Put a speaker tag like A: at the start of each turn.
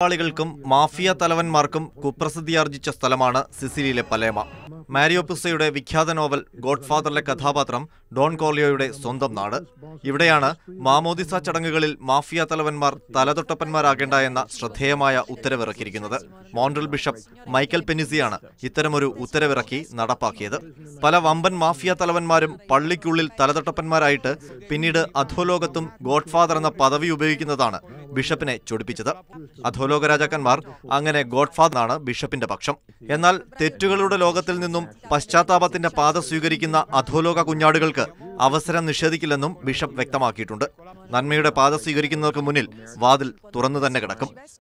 A: കുറ്റവാളികൾക്കും mafia തലവന്മാർക്കും കുപ്രസിദ്ധിയാർജിച്ച സ്ഥലമാണ് സിസിലിയിലെ പലേമ Mario പിസയുടെ വിഖ്യാത novel ഗോഡ്ഫാദറിലെ കഥാപാത്രം ഡോൺ കോർലിയോയുടെ സ്വന്തം നാട് ഇവിടെയാണ് മാമോദിസ ചടങ്ങുകളിൽ മാഫിയ തലവന്മാർ തലതൊട്ടപ്പന്മാരാകേണ്ട എന്ന ശ്രദ്ധേയമായ ഉത്തരവിറക്കിയിരിക്കുന്നത് മോണ്ട്രൽ ബിഷപ്പ് മൈക്കൽ പെനിസിയാണ് ഇത്തരമൊരു ഉത്തരവിറക്കി നടപ്പാക്കിയത് പല വമ്പൻ മാഫിയ തലവന്മാരും പള്ളിക്കുള്ളിൽ തലതൊട്ടപ്പന്മാരായിട്ട് പിന്നീട് അധോലോകത്തും ഗോഡ്ഫാദർ എന്ന പദവി ഉപയോഗിക്കുന്നതാണ് ബിഷപ്പിനെ ചൊടിപ്പിച്ചത് അധോലോക രാജാക്കന്മാർ അങ്ങനെ ഗോഡ്ഫാദറാണ് ബിഷപ്പിന്റെ പക്ഷം എന്നാൽ തെറ്റുകളുടെ ലോകത്തിൽ നിന്നും നിന്നും പശ്ചാത്താപത്തിന്റെ പാത സ്വീകരിക്കുന്ന അധോലോക കുഞ്ഞാടുകൾക്ക് അവസരം നിഷേധിക്കില്ലെന്നും ബിഷപ്പ് വ്യക്തമാക്കിയിട്ടുണ്ട് നന്മയുടെ പാത സ്വീകരിക്കുന്നവർക്ക് മുന്നിൽ വാതിൽ തുറന്നു തന്നെ കിടക്കും